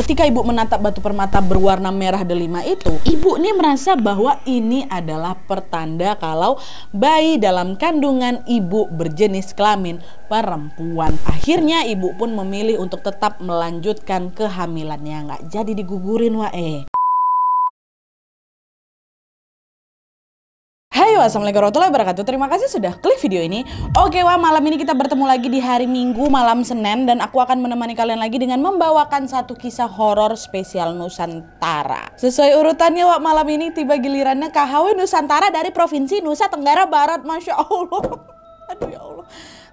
ketika ibu menatap batu permata berwarna merah delima itu, ibu ini merasa bahwa ini adalah pertanda kalau bayi dalam kandungan ibu berjenis kelamin perempuan. Akhirnya ibu pun memilih untuk tetap melanjutkan kehamilannya nggak jadi digugurin wae. Eh. wassalamualaikum warahmatullahi wabarakatuh. Terima kasih sudah klik video ini. Oke wah malam ini kita bertemu lagi di hari Minggu malam Senin dan aku akan menemani kalian lagi dengan membawakan satu kisah horor spesial Nusantara. Sesuai urutannya wah malam ini tiba gilirannya KHW Nusantara dari provinsi Nusa Tenggara Barat. Masya Allah. Aduh ya Allah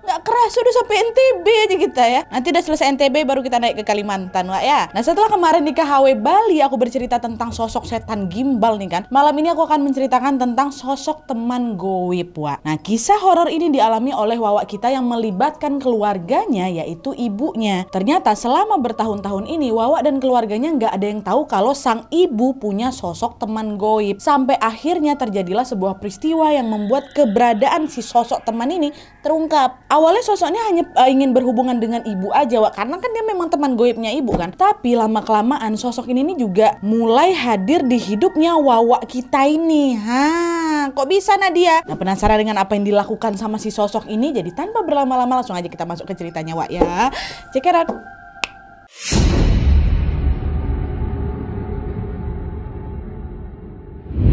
nggak keras udah sampai NTB aja kita ya nanti udah selesai NTB baru kita naik ke Kalimantan Wak ya nah setelah kemarin di KHW Bali aku bercerita tentang sosok setan gimbal nih kan malam ini aku akan menceritakan tentang sosok teman goib Wak nah kisah horor ini dialami oleh wawak kita yang melibatkan keluarganya yaitu ibunya ternyata selama bertahun-tahun ini wawak dan keluarganya nggak ada yang tahu kalau sang ibu punya sosok teman goib sampai akhirnya terjadilah sebuah peristiwa yang membuat keberadaan si sosok teman ini terungkap awalnya sosoknya hanya uh, ingin berhubungan dengan ibu aja Wak, karena kan dia memang teman goibnya ibu kan tapi lama kelamaan sosok ini juga mulai hadir di hidupnya Wawa kita ini ha kok bisa Nadia nah penasaran dengan apa yang dilakukan sama si sosok ini jadi tanpa berlama-lama langsung aja kita masuk ke ceritanya Wak ya cekerat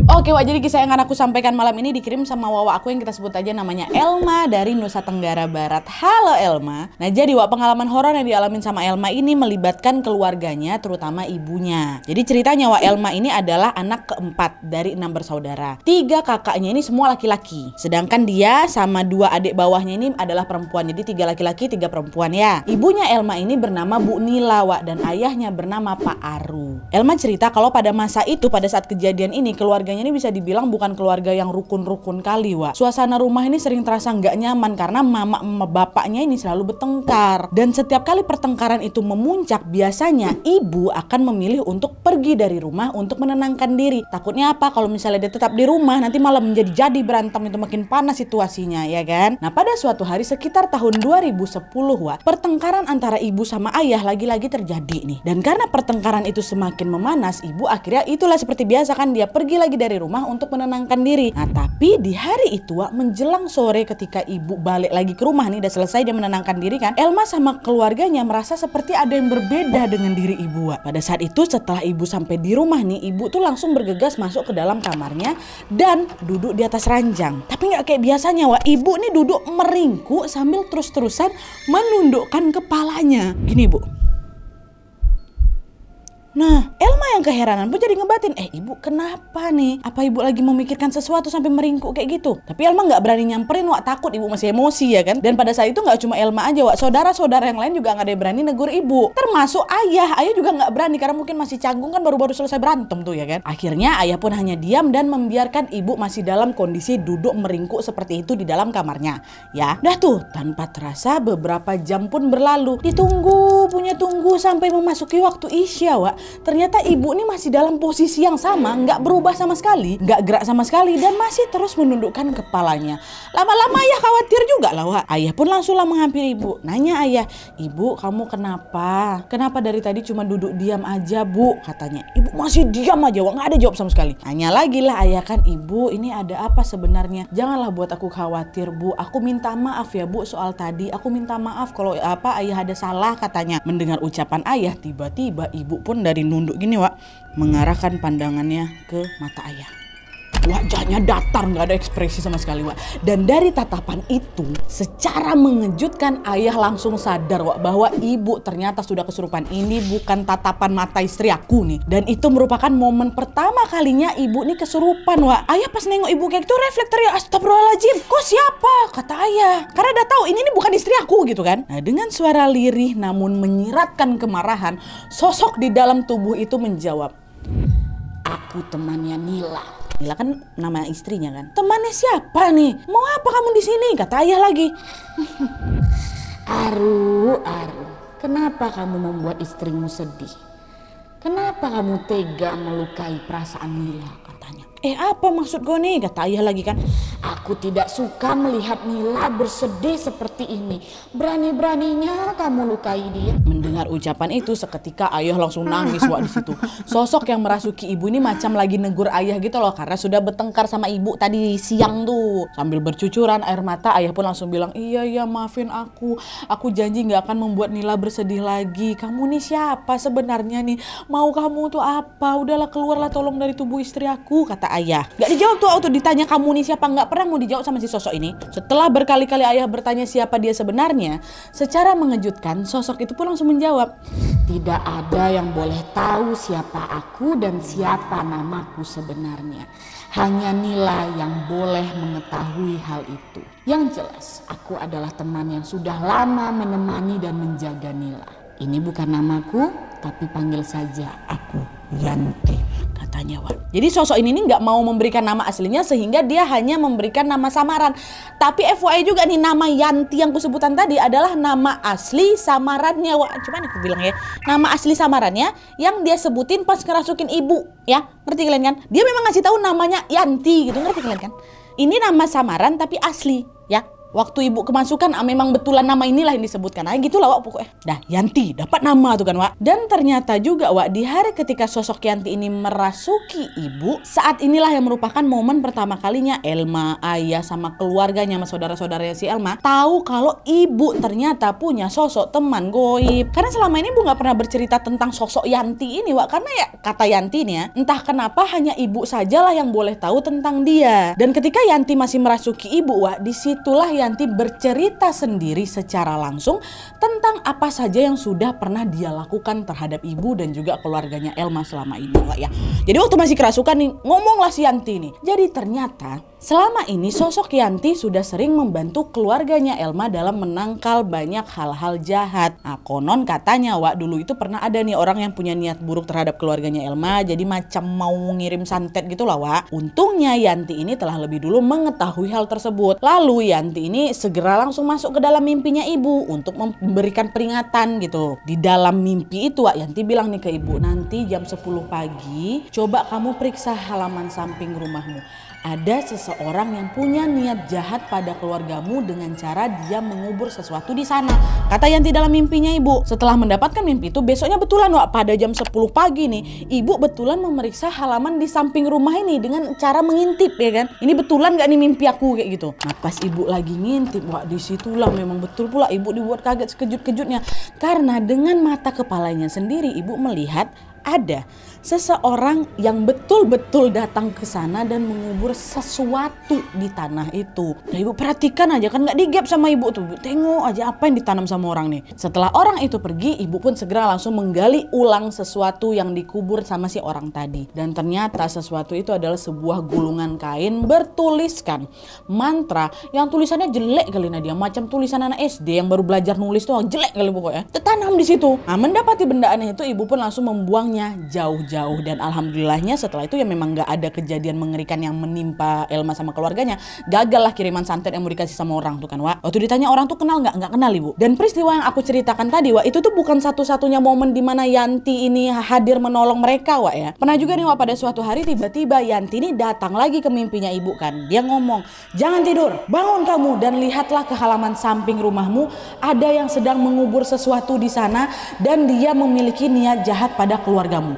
Oke Wak, jadi kisah yang akan aku sampaikan malam ini dikirim sama Wawa aku yang kita sebut aja namanya Elma dari Nusa Tenggara Barat. Halo Elma. Nah jadi Wak, pengalaman horor yang dialamin sama Elma ini melibatkan keluarganya terutama ibunya. Jadi ceritanya Wak, Elma ini adalah anak keempat dari enam bersaudara. Tiga kakaknya ini semua laki-laki. Sedangkan dia sama dua adik bawahnya ini adalah perempuan. Jadi tiga laki-laki, tiga perempuan ya. Ibunya Elma ini bernama Bu Nila Wak dan ayahnya bernama Pak Aru. Elma cerita kalau pada masa itu pada saat kejadian ini keluarga keluarganya ini bisa dibilang bukan keluarga yang rukun-rukun kali, Wak. Suasana rumah ini sering terasa nggak nyaman karena mama sama bapaknya ini selalu bertengkar. Dan setiap kali pertengkaran itu memuncak, biasanya ibu akan memilih untuk pergi dari rumah untuk menenangkan diri. Takutnya apa? Kalau misalnya dia tetap di rumah, nanti malah menjadi jadi berantem itu makin panas situasinya, ya kan? Nah, pada suatu hari sekitar tahun 2010, Wak, pertengkaran antara ibu sama ayah lagi-lagi terjadi nih. Dan karena pertengkaran itu semakin memanas, ibu akhirnya itulah seperti biasa kan dia pergi lagi dari dari rumah untuk menenangkan diri. Nah tapi di hari itu menjelang sore ketika ibu balik lagi ke rumah nih udah selesai dia menenangkan diri kan Elma sama keluarganya merasa seperti ada yang berbeda dengan diri ibu. Wak. Pada saat itu setelah ibu sampai di rumah nih ibu tuh langsung bergegas masuk ke dalam kamarnya dan duduk di atas ranjang. Tapi nggak kayak biasanya Wak ibu nih duduk meringkuk sambil terus-terusan menundukkan kepalanya. Gini bu, Nah, Elma yang keheranan pun jadi ngebatin, eh ibu kenapa nih? Apa ibu lagi memikirkan sesuatu sampai meringkuk kayak gitu? Tapi Elma nggak berani nyamperin, wak takut ibu masih emosi ya kan? Dan pada saat itu nggak cuma Elma aja, wak saudara-saudara yang lain juga nggak ada yang berani negur ibu. Termasuk ayah, ayah juga nggak berani karena mungkin masih canggung kan baru-baru selesai berantem tuh ya kan? Akhirnya ayah pun hanya diam dan membiarkan ibu masih dalam kondisi duduk meringkuk seperti itu di dalam kamarnya. Ya, dah tuh tanpa terasa beberapa jam pun berlalu. Ditunggu punya tunggu sampai memasuki waktu Isya, Wak ternyata ibu ini masih dalam posisi yang sama, nggak berubah sama sekali, nggak gerak sama sekali dan masih terus menundukkan kepalanya. Lama-lama ayah khawatir juga lah, Wak. Ayah pun langsunglah menghampiri ibu. Nanya ayah, ibu kamu kenapa? Kenapa dari tadi cuma duduk diam aja, bu? Katanya. Ibu masih diam aja, Wak. Nggak ada jawab sama sekali. nanya lagi lah ayah kan, ibu ini ada apa sebenarnya? Janganlah buat aku khawatir, bu. Aku minta maaf ya, bu, soal tadi. Aku minta maaf kalau apa ayah ada salah katanya. Mendengar ucapan ayah, tiba-tiba ibu pun dari dari nunduk gini Wak mengarahkan pandangannya ke mata ayah wajahnya datar nggak ada ekspresi sama sekali Wak. Dan dari tatapan itu secara mengejutkan ayah langsung sadar Wak bahwa ibu ternyata sudah kesurupan. Ini bukan tatapan mata istri aku nih. Dan itu merupakan momen pertama kalinya ibu nih kesurupan Wak. Ayah pas nengok ibu kayak itu reflektor ya astagfirullahaladzim. Kok siapa? Kata ayah. Karena udah tahu ini ini bukan istri aku gitu kan. Nah dengan suara lirih namun menyiratkan kemarahan, sosok di dalam tubuh itu menjawab, aku temannya Nila. Mila kan nama istrinya kan. Temannya siapa nih? Mau apa kamu di sini? Kata ayah lagi. Aru, Aru, kenapa kamu membuat istrimu sedih? Kenapa kamu tega melukai perasaan Mila? eh apa maksud gue nih kata ayah lagi kan aku tidak suka melihat Nila bersedih seperti ini berani-beraninya kamu lukai dia mendengar ucapan itu seketika ayah langsung nangis wak di situ sosok yang merasuki ibu ini macam lagi negur ayah gitu loh karena sudah bertengkar sama ibu tadi siang tuh sambil bercucuran air mata ayah pun langsung bilang iya iya maafin aku aku janji nggak akan membuat Nila bersedih lagi kamu nih siapa sebenarnya nih mau kamu tuh apa udahlah keluarlah tolong dari tubuh istri aku kata ayah. Gak dijawab tuh waktu ditanya kamu nih siapa nggak pernah mau dijawab sama si sosok ini. Setelah berkali-kali ayah bertanya siapa dia sebenarnya, secara mengejutkan sosok itu pun langsung menjawab, tidak ada yang boleh tahu siapa aku dan siapa namaku sebenarnya. Hanya Nila yang boleh mengetahui hal itu. Yang jelas, aku adalah teman yang sudah lama menemani dan menjaga Nila ini bukan namaku tapi panggil saja aku Yanti katanya Wan. Jadi sosok ini nggak mau memberikan nama aslinya sehingga dia hanya memberikan nama samaran. Tapi FYI juga nih nama Yanti yang kusebutan tadi adalah nama asli samarannya Wan. Cuman aku bilang ya nama asli samarannya yang dia sebutin pas ngerasukin ibu ya ngerti kalian kan? Dia memang ngasih tahu namanya Yanti gitu ngerti kalian kan? Ini nama samaran tapi asli ya waktu ibu kemasukan ah, memang betulan nama inilah yang disebutkan nah gitu lah wak pokoknya dah Yanti dapat nama tuh kan wak dan ternyata juga wak di hari ketika sosok Yanti ini merasuki ibu saat inilah yang merupakan momen pertama kalinya Elma ayah sama keluarganya sama saudara-saudaranya si Elma tahu kalau ibu ternyata punya sosok teman goib karena selama ini ibu nggak pernah bercerita tentang sosok Yanti ini wak karena ya kata Yanti nih ya entah kenapa hanya ibu sajalah yang boleh tahu tentang dia dan ketika Yanti masih merasuki ibu wak disitulah yang Yanti bercerita sendiri secara langsung tentang apa saja yang sudah pernah dia lakukan terhadap ibu dan juga keluarganya Elma selama ini lah ya. Jadi waktu masih kerasukan nih ngomonglah si Yanti nih. Jadi ternyata selama ini sosok Yanti sudah sering membantu keluarganya Elma dalam menangkal banyak hal-hal jahat. Nah, konon katanya Wak dulu itu pernah ada nih orang yang punya niat buruk terhadap keluarganya Elma jadi macam mau ngirim santet gitu lah Wak. Untungnya Yanti ini telah lebih dulu mengetahui hal tersebut. Lalu Yanti ini ini segera langsung masuk ke dalam mimpinya ibu untuk memberikan peringatan gitu. Di dalam mimpi itu Wak Yanti bilang nih ke ibu, nanti jam 10 pagi coba kamu periksa halaman samping rumahmu ada seseorang yang punya niat jahat pada keluargamu dengan cara dia mengubur sesuatu di sana. Kata Yanti dalam mimpinya ibu. Setelah mendapatkan mimpi itu besoknya betulan wak pada jam 10 pagi nih. Ibu betulan memeriksa halaman di samping rumah ini dengan cara mengintip ya kan. Ini betulan gak nih mimpi aku kayak gitu. Nah pas ibu lagi ngintip wak disitulah memang betul pula ibu dibuat kaget sekejut-kejutnya. Karena dengan mata kepalanya sendiri ibu melihat ada seseorang yang betul-betul datang ke sana dan mengubur sesuatu di tanah itu. Nah ibu perhatikan aja kan nggak digap sama ibu tuh. Ibu tengok aja apa yang ditanam sama orang nih. Setelah orang itu pergi, ibu pun segera langsung menggali ulang sesuatu yang dikubur sama si orang tadi. Dan ternyata sesuatu itu adalah sebuah gulungan kain bertuliskan mantra yang tulisannya jelek kali Nadia. Macam tulisan anak SD yang baru belajar nulis tuh jelek kali pokoknya. Tertanam di situ. Nah mendapati benda aneh itu ibu pun langsung membuangnya jauh-jauh jauh dan alhamdulillahnya setelah itu ya memang nggak ada kejadian mengerikan yang menimpa Elma sama keluarganya gagal lah kiriman santet yang mau dikasih sama orang tuh kan Wak waktu ditanya orang tuh kenal nggak nggak kenal ibu dan peristiwa yang aku ceritakan tadi Wak itu tuh bukan satu-satunya momen dimana Yanti ini hadir menolong mereka Wak ya pernah juga nih Wak pada suatu hari tiba-tiba Yanti ini datang lagi ke mimpinya ibu kan dia ngomong jangan tidur bangun kamu dan lihatlah ke halaman samping rumahmu ada yang sedang mengubur sesuatu di sana dan dia memiliki niat jahat pada keluargamu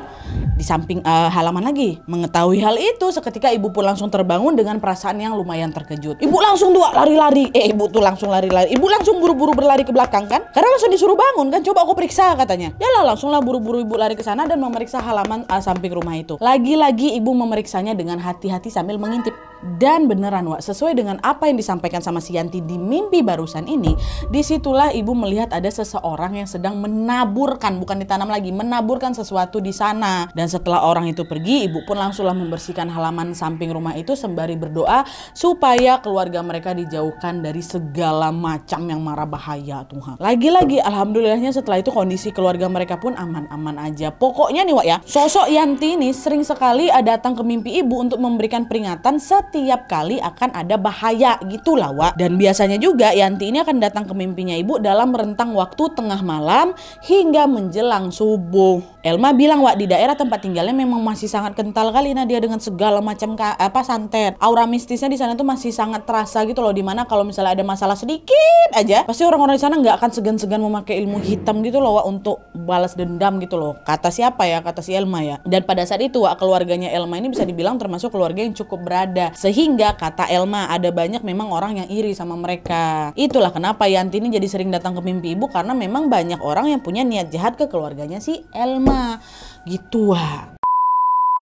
di samping uh, halaman lagi. Mengetahui hal itu, seketika ibu pun langsung terbangun dengan perasaan yang lumayan terkejut. Ibu langsung dua lari-lari. Eh, ibu tuh langsung lari-lari. Ibu langsung buru-buru berlari ke belakang kan? Karena langsung disuruh bangun kan? Coba aku periksa katanya. Ya lah, langsunglah buru-buru ibu lari ke sana dan memeriksa halaman uh, samping rumah itu. Lagi-lagi ibu memeriksanya dengan hati-hati sambil mengintip. Dan beneran Wak, sesuai dengan apa yang disampaikan sama si Yanti di mimpi barusan ini, disitulah ibu melihat ada seseorang yang sedang menaburkan, bukan ditanam lagi, menaburkan sesuatu di sana. Dan setelah orang itu pergi, ibu pun langsunglah membersihkan halaman samping rumah itu sembari berdoa supaya keluarga mereka dijauhkan dari segala macam yang marah bahaya Tuhan. Lagi-lagi alhamdulillahnya setelah itu kondisi keluarga mereka pun aman-aman aja. Pokoknya nih Wak ya, sosok Yanti ini sering sekali datang ke mimpi ibu untuk memberikan peringatan setiap setiap kali akan ada bahaya gitu lah Wak. Dan biasanya juga Yanti ini akan datang ke mimpinya ibu dalam rentang waktu tengah malam hingga menjelang subuh. Elma bilang Wak di daerah tempat tinggalnya memang masih sangat kental kali nah dia dengan segala macam apa santet. Aura mistisnya di sana tuh masih sangat terasa gitu loh dimana kalau misalnya ada masalah sedikit aja pasti orang-orang di sana nggak akan segan-segan memakai ilmu hitam gitu loh Wak untuk balas dendam gitu loh. Kata siapa ya? Kata si Elma ya. Dan pada saat itu Wak keluarganya Elma ini bisa dibilang termasuk keluarga yang cukup berada sehingga kata Elma ada banyak memang orang yang iri sama mereka. Itulah kenapa Yanti ini jadi sering datang ke mimpi ibu karena memang banyak orang yang punya niat jahat ke keluarganya si Elma. Gitu wah.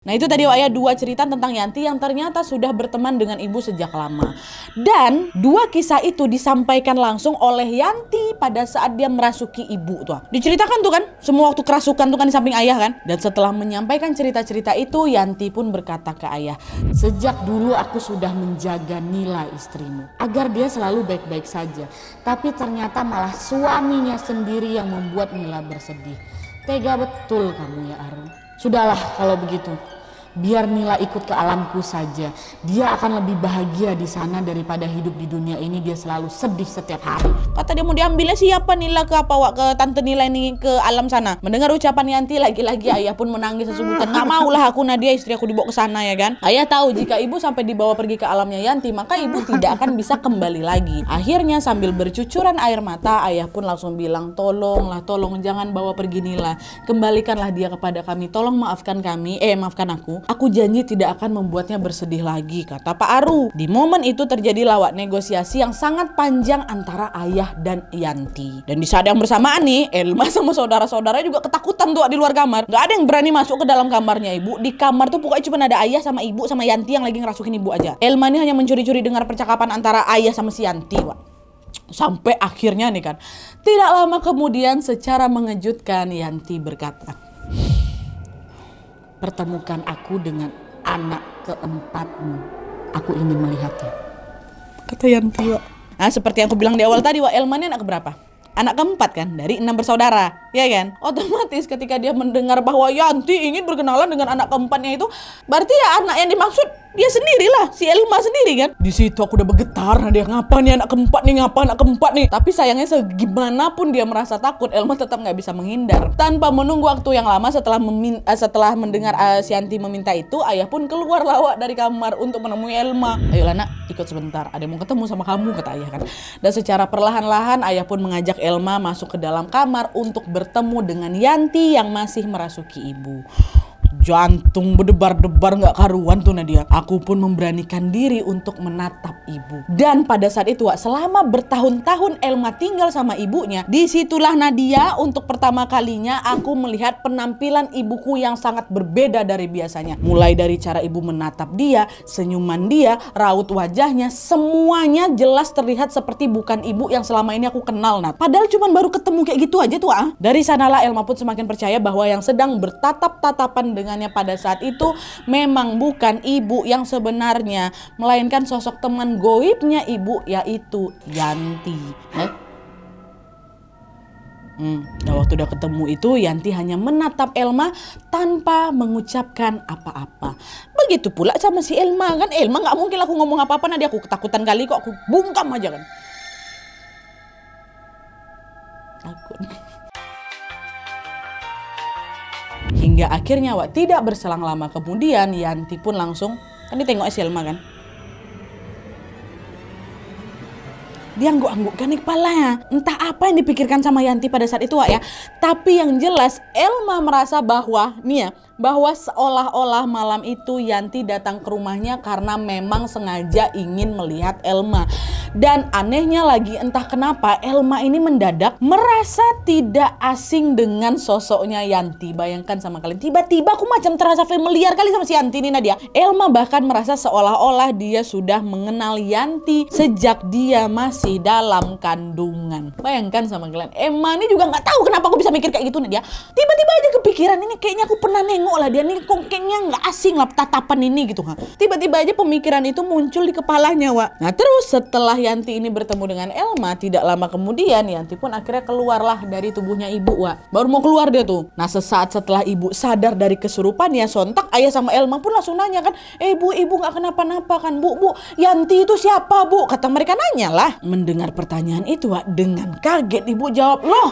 Nah itu tadi Waya dua cerita tentang Yanti yang ternyata sudah berteman dengan ibu sejak lama. Dan dua kisah itu disampaikan langsung oleh Yanti pada saat dia merasuki ibu tuh. Diceritakan tuh kan, semua waktu kerasukan tuh kan di samping ayah kan. Dan setelah menyampaikan cerita-cerita itu, Yanti pun berkata ke ayah, Sejak dulu aku sudah menjaga nilai istrimu, agar dia selalu baik-baik saja. Tapi ternyata malah suaminya sendiri yang membuat Nila bersedih. Tega betul kamu ya Arum. Sudahlah kalau begitu biar Nila ikut ke alamku saja. Dia akan lebih bahagia di sana daripada hidup di dunia ini dia selalu sedih setiap hari. Kata dia mau diambilnya siapa Nila ke apa wak ke tante Nila ini ke alam sana. Mendengar ucapan Yanti lagi-lagi ayah pun menangis sesungguhnya. Nggak mau lah aku Nadia istri aku dibawa ke sana ya kan. Ayah tahu jika ibu sampai dibawa pergi ke alamnya Yanti maka ibu tidak akan bisa kembali lagi. Akhirnya sambil bercucuran air mata ayah pun langsung bilang tolonglah tolong jangan bawa pergi Nila. Kembalikanlah dia kepada kami. Tolong maafkan kami. Eh maafkan aku Aku janji tidak akan membuatnya bersedih lagi, kata Pak Aru. Di momen itu terjadi lawat negosiasi yang sangat panjang antara ayah dan Yanti. Dan di saat yang bersamaan nih, Elma sama saudara-saudara juga ketakutan tuh di luar kamar. Gak ada yang berani masuk ke dalam kamarnya ibu. Di kamar tuh pokoknya cuma ada ayah sama ibu sama Yanti yang lagi ngerasukin ibu aja. Elma nih hanya mencuri-curi dengar percakapan antara ayah sama si Yanti, Wak sampai akhirnya nih kan. Tidak lama kemudian secara mengejutkan Yanti berkata, Pertemukan aku dengan anak keempatmu. Aku ingin melihatnya. Kata Yanti, Wak. Nah, seperti yang aku bilang di awal tadi, Wak, Elman ini anak berapa? Anak keempat kan, dari enam bersaudara, ya kan? Otomatis ketika dia mendengar bahwa Yanti ingin berkenalan dengan anak keempatnya itu, berarti ya anak yang dimaksud dia sendirilah si Elma sendiri kan di situ aku udah bergetar nah, dia ngapa nih anak keempat nih ngapa anak keempat nih tapi sayangnya segimanapun dia merasa takut Elma tetap nggak bisa menghindar tanpa menunggu waktu yang lama setelah memin eh, setelah mendengar uh, eh, Sianti meminta itu ayah pun keluar lawak dari kamar untuk menemui Elma ayolah nak ikut sebentar ada mau ketemu sama kamu kata ayah kan dan secara perlahan-lahan ayah pun mengajak Elma masuk ke dalam kamar untuk bertemu dengan Yanti yang masih merasuki ibu Jantung berdebar-debar nggak karuan tuh Nadia. Aku pun memberanikan diri untuk menatap ibu. Dan pada saat itu Wak, selama bertahun-tahun Elma tinggal sama ibunya, disitulah Nadia untuk pertama kalinya aku melihat penampilan ibuku yang sangat berbeda dari biasanya. Mulai dari cara ibu menatap dia, senyuman dia, raut wajahnya, semuanya jelas terlihat seperti bukan ibu yang selama ini aku kenal Nat. Padahal cuman baru ketemu kayak gitu aja tuh ah. Dari sanalah Elma pun semakin percaya bahwa yang sedang bertatap-tatapan dengannya pada saat itu memang bukan ibu yang sebenarnya, melainkan sosok teman goibnya ibu yaitu Yanti. Hah? Hmm, nah waktu udah ketemu itu Yanti hanya menatap Elma tanpa mengucapkan apa-apa. Begitu pula sama si Elma kan. Elma nggak mungkin aku ngomong apa-apa nanti aku ketakutan kali kok aku bungkam aja kan. Takut. Hingga akhirnya Wak tidak berselang lama kemudian Yanti pun langsung, kan dia tengok Selma kan? Dia angguk-anggukkan kepalanya. Entah apa yang dipikirkan sama Yanti pada saat itu Wak ya. Tapi yang jelas Elma merasa bahwa, nih ya, bahwa seolah-olah malam itu Yanti datang ke rumahnya karena memang sengaja ingin melihat Elma. Dan anehnya lagi entah kenapa Elma ini mendadak merasa tidak asing dengan sosoknya Yanti. Bayangkan sama kalian, tiba-tiba aku macam terasa familiar kali sama si Yanti ini Nadia. Elma bahkan merasa seolah-olah dia sudah mengenal Yanti sejak dia masih dalam kandungan. Bayangkan sama kalian, Emma ini juga nggak tahu kenapa aku bisa mikir kayak gitu Nadia. Tiba-tiba aja kepikiran ini kayaknya aku pernah nengok lah dia nih kok kayaknya nggak asing lah tatapan ini gitu. Tiba-tiba aja pemikiran itu muncul di kepalanya, Wak. Nah terus setelah Yanti ini bertemu dengan Elma, tidak lama kemudian Yanti pun akhirnya keluarlah dari tubuhnya ibu, Wak. Baru mau keluar dia tuh. Nah, sesaat setelah ibu sadar dari kesurupannya, sontak ayah sama Elma pun langsung nanya kan, "Eh, Bu, ibu gak kenapa-napa kan, Bu? Bu, Yanti itu siapa, Bu?" Kata mereka nanya lah. Mendengar pertanyaan itu, Wak, dengan kaget ibu jawab, "Loh,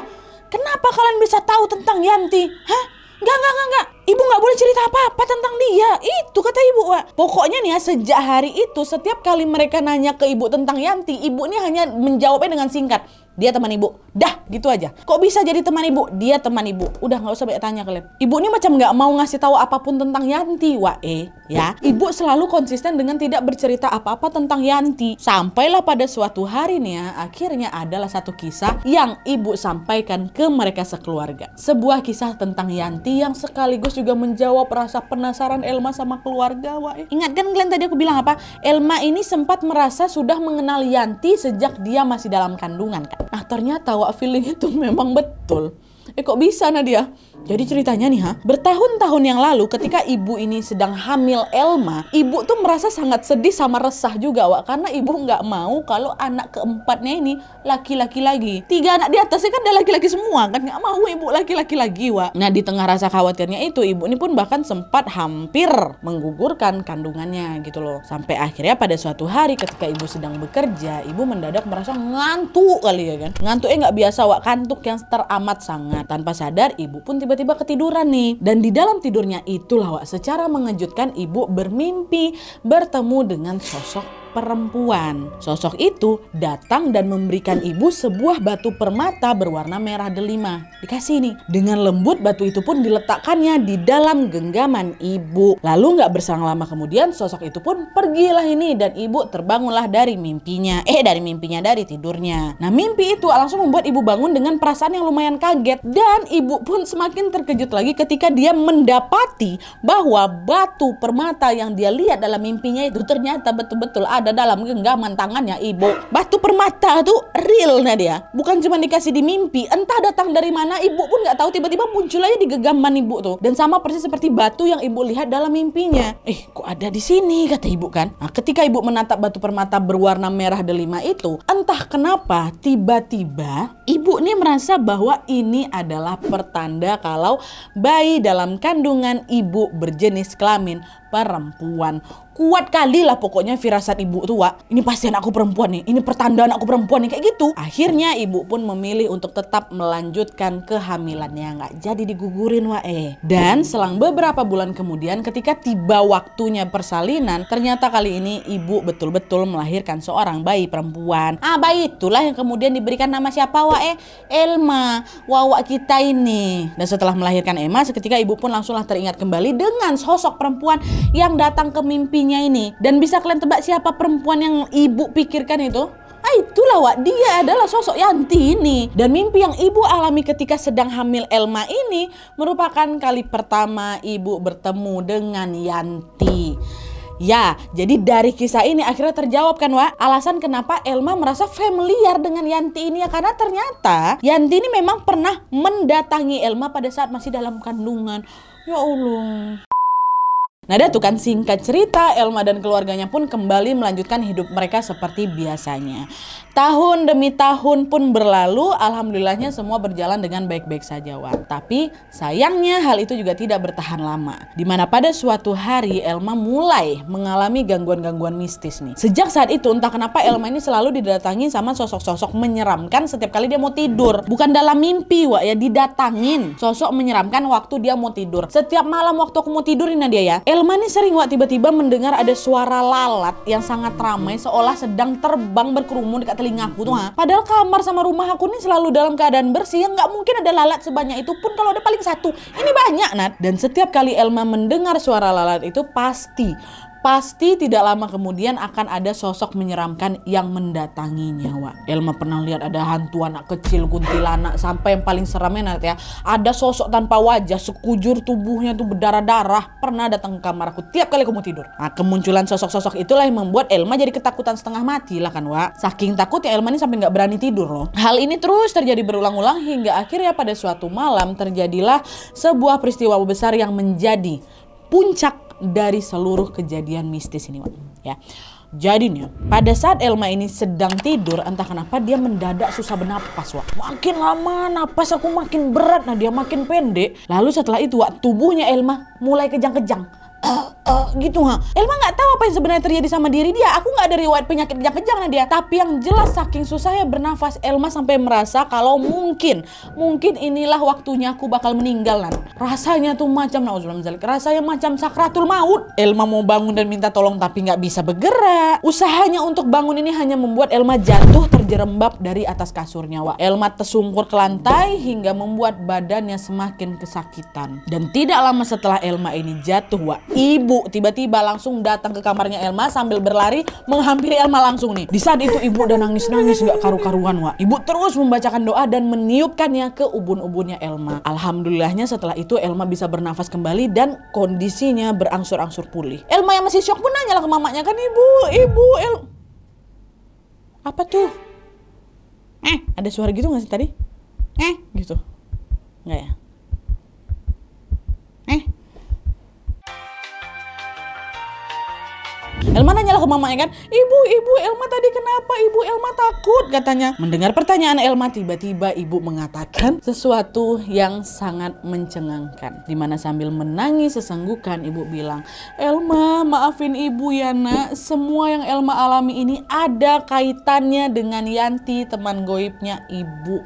kenapa kalian bisa tahu tentang Yanti?" Hah? Enggak, enggak, enggak, enggak. Ibu nggak boleh cerita apa-apa tentang dia. Itu kata ibu, Wak. Pokoknya nih ya, sejak hari itu setiap kali mereka nanya ke ibu tentang Yanti, ibu ini hanya menjawabnya dengan singkat. Dia teman ibu, Dah, gitu aja. Kok bisa jadi teman ibu? Dia teman ibu. Udah nggak usah banyak tanya kalian. Ibu ini macam nggak mau ngasih tahu apapun tentang Yanti, wae. Ya, ibu selalu konsisten dengan tidak bercerita apa-apa tentang Yanti. Sampailah pada suatu hari nih ya, akhirnya adalah satu kisah yang ibu sampaikan ke mereka sekeluarga. Sebuah kisah tentang Yanti yang sekaligus juga menjawab rasa penasaran Elma sama keluarga, wae. Ingat kan kalian tadi aku bilang apa? Elma ini sempat merasa sudah mengenal Yanti sejak dia masih dalam kandungan kan. Nah, ternyata awak feeling itu memang betul. Eh kok bisa Nadia? Jadi ceritanya nih ha, bertahun-tahun yang lalu ketika ibu ini sedang hamil Elma, ibu tuh merasa sangat sedih sama resah juga Wak. Karena ibu nggak mau kalau anak keempatnya ini laki-laki lagi. Tiga anak di atasnya kan ada laki-laki semua kan. Nggak mau ibu laki-laki lagi Wak. Nah di tengah rasa khawatirnya itu, ibu ini pun bahkan sempat hampir menggugurkan kandungannya gitu loh. Sampai akhirnya pada suatu hari ketika ibu sedang bekerja, ibu mendadak merasa ngantuk kali ya kan. Ngantuknya nggak biasa Wak, kantuk yang teramat sangat. Tanpa sadar ibu pun tiba tiba-tiba ketiduran nih. Dan di dalam tidurnya itulah Wak secara mengejutkan ibu bermimpi bertemu dengan sosok perempuan. Sosok itu datang dan memberikan ibu sebuah batu permata berwarna merah delima. Dikasih ini. Dengan lembut batu itu pun diletakkannya di dalam genggaman ibu. Lalu nggak bersang lama kemudian sosok itu pun pergilah ini dan ibu terbangunlah dari mimpinya. Eh dari mimpinya dari tidurnya. Nah mimpi itu langsung membuat ibu bangun dengan perasaan yang lumayan kaget. Dan ibu pun semakin terkejut lagi ketika dia mendapati bahwa batu permata yang dia lihat dalam mimpinya itu ternyata betul-betul ada ada dalam genggaman tangannya ibu. Batu permata tuh realnya dia. Bukan cuma dikasih di mimpi, entah datang dari mana ibu pun nggak tahu tiba-tiba muncul aja di genggaman ibu tuh. Dan sama persis seperti batu yang ibu lihat dalam mimpinya. Eh, kok ada di sini kata ibu kan? Nah, ketika ibu menatap batu permata berwarna merah delima itu, entah kenapa tiba-tiba ibu ini merasa bahwa ini adalah pertanda kalau bayi dalam kandungan ibu berjenis kelamin perempuan. Kuat kali lah pokoknya firasat ibu tua. Ini pasti anakku perempuan nih, ini pertanda anakku aku perempuan nih, kayak gitu. Akhirnya ibu pun memilih untuk tetap melanjutkan kehamilannya. Nggak jadi digugurin wa eh. Dan selang beberapa bulan kemudian ketika tiba waktunya persalinan, ternyata kali ini ibu betul-betul melahirkan seorang bayi perempuan. Ah bayi itulah yang kemudian diberikan nama siapa wa eh? Elma, wawa kita ini. Dan setelah melahirkan Emma, seketika ibu pun langsunglah teringat kembali dengan sosok perempuan yang datang ke mimpinya ini dan bisa kalian tebak siapa perempuan yang ibu pikirkan itu? Ah itulah Wak, dia adalah sosok Yanti ini. Dan mimpi yang ibu alami ketika sedang hamil Elma ini merupakan kali pertama ibu bertemu dengan Yanti. Ya, jadi dari kisah ini akhirnya terjawab kan Wak Alasan kenapa Elma merasa familiar dengan Yanti ini ya Karena ternyata Yanti ini memang pernah mendatangi Elma pada saat masih dalam kandungan Ya Allah Nada tuh kan singkat cerita, Elma dan keluarganya pun kembali melanjutkan hidup mereka seperti biasanya. Tahun demi tahun pun berlalu, alhamdulillahnya semua berjalan dengan baik-baik saja, Wak. Tapi sayangnya hal itu juga tidak bertahan lama. Dimana pada suatu hari Elma mulai mengalami gangguan-gangguan mistis nih. Sejak saat itu entah kenapa Elma ini selalu didatangi sama sosok-sosok menyeramkan setiap kali dia mau tidur. Bukan dalam mimpi, Wak, ya didatangin. Sosok menyeramkan waktu dia mau tidur. Setiap malam waktu aku mau tidur, Nadia dia ya, Elma ini sering waktu tiba-tiba mendengar ada suara lalat yang sangat ramai seolah sedang terbang berkerumun dekat telingaku tuh. Ha. Padahal kamar sama rumah aku ini selalu dalam keadaan bersih yang nggak mungkin ada lalat sebanyak itu pun kalau ada paling satu. Ini banyak Nat. Dan setiap kali Elma mendengar suara lalat itu pasti pasti tidak lama kemudian akan ada sosok menyeramkan yang mendatangi nyawa. Elma pernah lihat ada hantu anak kecil, kuntilanak, sampai yang paling seramnya nanti ya. Ada sosok tanpa wajah, sekujur tubuhnya tuh berdarah-darah, pernah datang ke kamar aku tiap kali aku mau tidur. Nah, kemunculan sosok-sosok itulah yang membuat Elma jadi ketakutan setengah mati lah kan, Wak. Saking takutnya Elma ini sampai nggak berani tidur loh. Hal ini terus terjadi berulang-ulang hingga akhirnya pada suatu malam terjadilah sebuah peristiwa besar yang menjadi puncak dari seluruh kejadian mistis ini, Wak. Ya. Jadi nih, pada saat Elma ini sedang tidur, entah kenapa dia mendadak susah bernapas, Wak. Makin lama napas aku makin berat, nah dia makin pendek. Lalu setelah itu, Wak, tubuhnya Elma mulai kejang-kejang. uh, gitu ha. Elma nggak tahu apa yang sebenarnya terjadi sama diri dia. Aku nggak ada riwayat penyakit kejang-kejang nih dia. Tapi yang jelas saking susahnya bernafas Elma sampai merasa kalau mungkin mungkin inilah waktunya aku bakal meninggal nan. Rasanya tuh macam nauzubillah rasanya macam sakratul maut. Elma mau bangun dan minta tolong tapi nggak bisa bergerak. Usahanya untuk bangun ini hanya membuat Elma jatuh terjerembab dari atas kasurnya. Wah, Elma tersungkur ke lantai hingga membuat badannya semakin kesakitan. Dan tidak lama setelah Elma ini jatuh, wah, ibu tiba-tiba langsung datang ke kamarnya Elma sambil berlari menghampiri Elma langsung nih. Di saat itu ibu udah nangis-nangis gak karu-karuan wa. Ibu terus membacakan doa dan meniupkannya ke ubun-ubunnya Elma. Alhamdulillahnya setelah itu Elma bisa bernafas kembali dan kondisinya berangsur-angsur pulih. Elma yang masih syok pun nanya lah ke mamanya kan ibu, ibu El apa tuh? Eh, ada suara gitu gak sih tadi? Eh, gitu. Enggak ya? Elma nanya lah ke mamanya kan, ibu, ibu Elma tadi kenapa? Ibu Elma takut katanya. Mendengar pertanyaan Elma tiba-tiba ibu mengatakan sesuatu yang sangat mencengangkan. Dimana sambil menangis sesenggukan ibu bilang, Elma maafin ibu ya nak, semua yang Elma alami ini ada kaitannya dengan Yanti teman goibnya ibu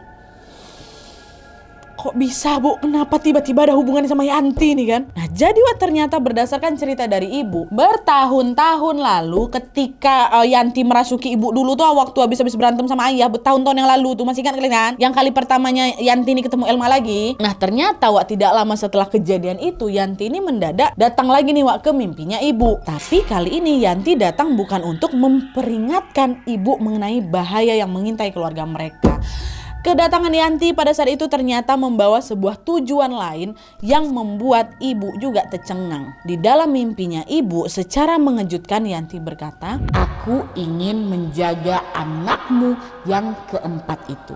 kok bisa bu kenapa tiba-tiba ada hubungan sama Yanti nih kan nah jadi wah ternyata berdasarkan cerita dari ibu bertahun-tahun lalu ketika uh, Yanti merasuki ibu dulu tuh waktu habis-habis berantem sama ayah bertahun-tahun yang lalu tuh masih ingat kalian kan yang kali pertamanya Yanti ini ketemu Elma lagi nah ternyata wah tidak lama setelah kejadian itu Yanti ini mendadak datang lagi nih wah ke mimpinya ibu tapi kali ini Yanti datang bukan untuk memperingatkan ibu mengenai bahaya yang mengintai keluarga mereka Kedatangan Yanti pada saat itu ternyata membawa sebuah tujuan lain yang membuat ibu juga tercengang. Di dalam mimpinya ibu secara mengejutkan Yanti berkata, Aku ingin menjaga anakmu yang keempat itu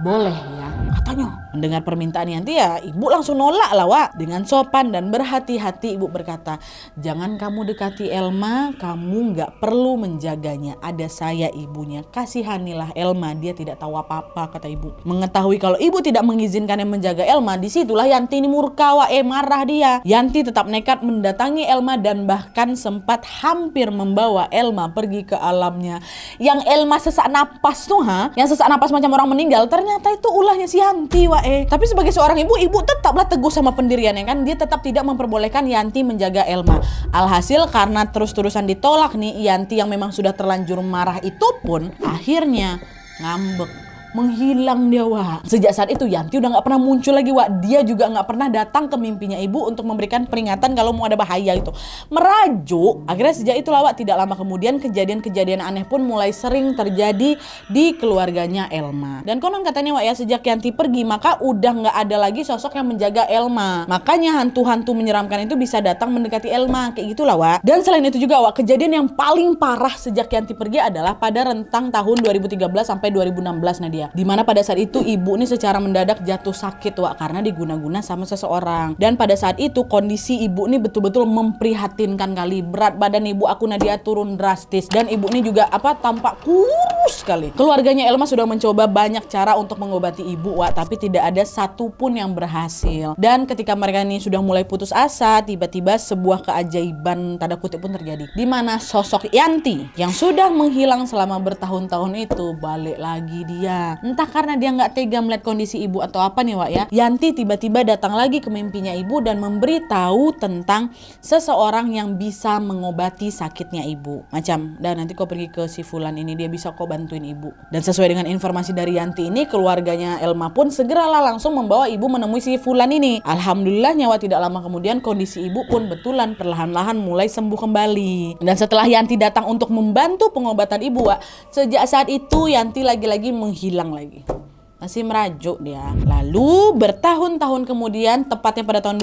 boleh ya katanya mendengar permintaan Yanti ya ibu langsung nolak lah Wak dengan sopan dan berhati-hati ibu berkata jangan kamu dekati Elma kamu nggak perlu menjaganya ada saya ibunya kasihanilah Elma dia tidak tahu apa-apa kata ibu mengetahui kalau ibu tidak mengizinkan yang menjaga Elma disitulah Yanti ini murka Wak eh marah dia Yanti tetap nekat mendatangi Elma dan bahkan sempat hampir membawa Elma pergi ke alamnya yang Elma sesak napas tuh ha yang sesak napas macam orang meninggal ternyata ternyata itu ulahnya si Yanti wa eh. Tapi sebagai seorang ibu, ibu tetaplah teguh sama pendiriannya kan. Dia tetap tidak memperbolehkan Yanti menjaga Elma. Alhasil karena terus-terusan ditolak nih Yanti yang memang sudah terlanjur marah itu pun akhirnya ngambek menghilang dia Wak. Sejak saat itu Yanti udah nggak pernah muncul lagi Wak. Dia juga nggak pernah datang ke mimpinya ibu untuk memberikan peringatan kalau mau ada bahaya itu. Merajuk. Akhirnya sejak itu Wak tidak lama kemudian kejadian-kejadian aneh pun mulai sering terjadi di keluarganya Elma. Dan konon katanya Wak ya sejak Yanti pergi maka udah nggak ada lagi sosok yang menjaga Elma. Makanya hantu-hantu menyeramkan itu bisa datang mendekati Elma kayak gitulah Wak. Dan selain itu juga Wak kejadian yang paling parah sejak Yanti pergi adalah pada rentang tahun 2013 sampai 2016 Nadia. Surabaya. Dimana pada saat itu ibu ini secara mendadak jatuh sakit Wak karena diguna-guna sama seseorang. Dan pada saat itu kondisi ibu ini betul-betul memprihatinkan kali. Berat badan ibu aku Nadia turun drastis dan ibu ini juga apa tampak kurus sekali. Keluarganya Elma sudah mencoba banyak cara untuk mengobati ibu Wak tapi tidak ada satupun yang berhasil. Dan ketika mereka ini sudah mulai putus asa, tiba-tiba sebuah keajaiban tanda kutip pun terjadi. Dimana sosok Yanti yang sudah menghilang selama bertahun-tahun itu balik lagi dia entah karena dia nggak tega melihat kondisi ibu atau apa nih Wak ya, Yanti tiba-tiba datang lagi ke mimpinya ibu dan memberitahu tentang seseorang yang bisa mengobati sakitnya ibu. Macam, dan nanti kau pergi ke si Fulan ini, dia bisa kau bantuin ibu. Dan sesuai dengan informasi dari Yanti ini, keluarganya Elma pun segeralah langsung membawa ibu menemui si Fulan ini. Alhamdulillah nyawa tidak lama kemudian kondisi ibu pun betulan perlahan-lahan mulai sembuh kembali. Dan setelah Yanti datang untuk membantu pengobatan ibu, Wak, sejak saat itu Yanti lagi-lagi menghilang hilang lagi masih merajuk dia. Lalu bertahun-tahun kemudian, tepatnya pada tahun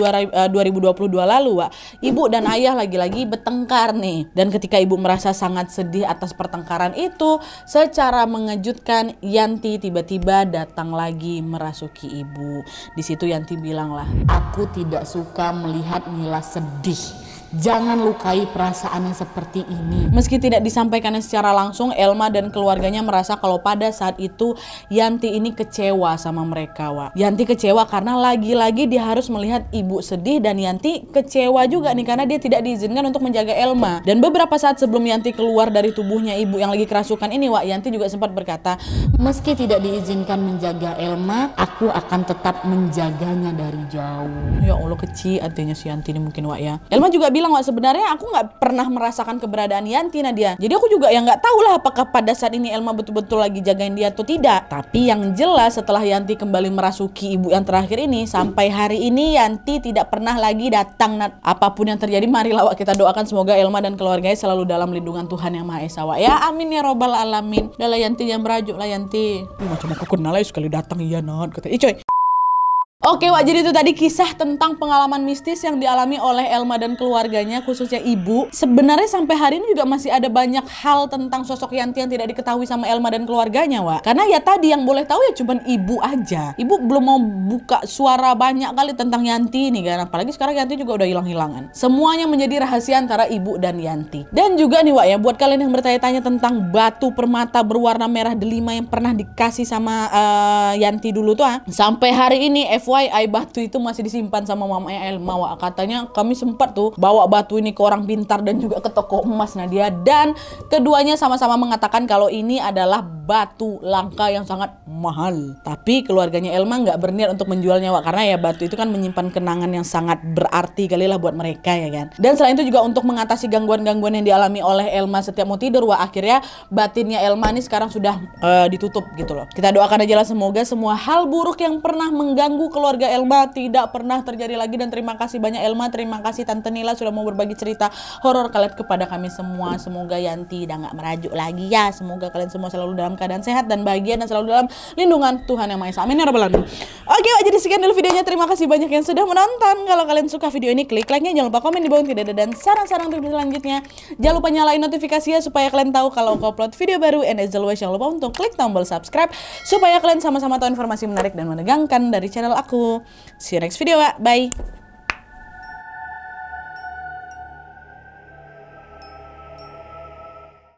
2022 eh, lalu, Wak, ibu dan ayah lagi-lagi bertengkar nih. Dan ketika ibu merasa sangat sedih atas pertengkaran itu, secara mengejutkan Yanti tiba-tiba datang lagi merasuki ibu. Di situ Yanti bilanglah, "Aku tidak suka melihat Mila sedih." Jangan lukai perasaan yang seperti ini. Meski tidak disampaikan secara langsung, Elma dan keluarganya merasa kalau pada saat itu Yanti ini kecewa sama mereka, Wak. Yanti kecewa karena lagi-lagi dia harus melihat ibu sedih dan Yanti kecewa juga nih karena dia tidak diizinkan untuk menjaga Elma. Dan beberapa saat sebelum Yanti keluar dari tubuhnya ibu yang lagi kerasukan ini, Wak, Yanti juga sempat berkata, "Meski tidak diizinkan menjaga Elma, aku akan tetap menjaganya dari jauh." Ya Allah, kecil artinya si Yanti ini mungkin, Wak ya. Elma juga bilang bilang kalau sebenarnya aku nggak pernah merasakan keberadaan Yanti Nadia. Jadi aku juga yang nggak tahu lah apakah pada saat ini Elma betul-betul lagi jagain dia atau tidak. Tapi yang jelas setelah Yanti kembali merasuki ibu yang terakhir ini sampai hari ini Yanti tidak pernah lagi datang. Nat. Apapun yang terjadi marilah lawak kita doakan semoga Elma dan keluarganya selalu dalam lindungan Tuhan yang Maha Esa Ya amin ya robbal alamin. Dalam Yanti yang merajuk lah Yanti. macam aku kenal lagi sekali datang iya Nat. Kata, coy Oke Wak, jadi itu tadi kisah tentang pengalaman mistis yang dialami oleh Elma dan keluarganya, khususnya ibu. Sebenarnya sampai hari ini juga masih ada banyak hal tentang sosok Yanti yang tidak diketahui sama Elma dan keluarganya, Wak. Karena ya tadi yang boleh tahu ya cuma ibu aja. Ibu belum mau buka suara banyak kali tentang Yanti nih kan. Apalagi sekarang Yanti juga udah hilang-hilangan. Semuanya menjadi rahasia antara ibu dan Yanti. Dan juga nih Wak ya, buat kalian yang bertanya-tanya tentang batu permata berwarna merah delima yang pernah dikasih sama uh, Yanti dulu tuh ah. Sampai hari ini f why batu itu masih disimpan sama mamanya Elma Wak. Katanya kami sempat tuh bawa batu ini ke orang pintar dan juga ke toko emas Nadia dan keduanya sama-sama mengatakan kalau ini adalah batu langka yang sangat mahal. Tapi keluarganya Elma nggak berniat untuk menjualnya nyawa karena ya batu itu kan menyimpan kenangan yang sangat berarti kali lah buat mereka ya kan. Dan selain itu juga untuk mengatasi gangguan-gangguan yang dialami oleh Elma setiap mau tidur wah akhirnya batinnya Elma ini sekarang sudah uh, ditutup gitu loh. Kita doakan aja lah semoga semua hal buruk yang pernah mengganggu keluarga keluarga Elma tidak pernah terjadi lagi dan terima kasih banyak Elma, terima kasih Tante Nila sudah mau berbagi cerita horor kalian kepada kami semua. Semoga Yanti tidak nggak merajuk lagi ya. Semoga kalian semua selalu dalam keadaan sehat dan bahagia dan selalu dalam lindungan Tuhan yang Maha Esa. Amin ya rabbal alamin. Oke, jadi sekian dulu videonya. Terima kasih banyak yang sudah menonton. Kalau kalian suka video ini, klik like-nya, jangan lupa komen di bawah tidak ada dan saran-saran untuk selanjutnya. Jangan lupa nyalain notifikasinya supaya kalian tahu kalau aku upload video baru and as always jangan lupa untuk klik tombol subscribe supaya kalian sama-sama tahu informasi menarik dan menegangkan dari channel aku aku. See you next video Bye.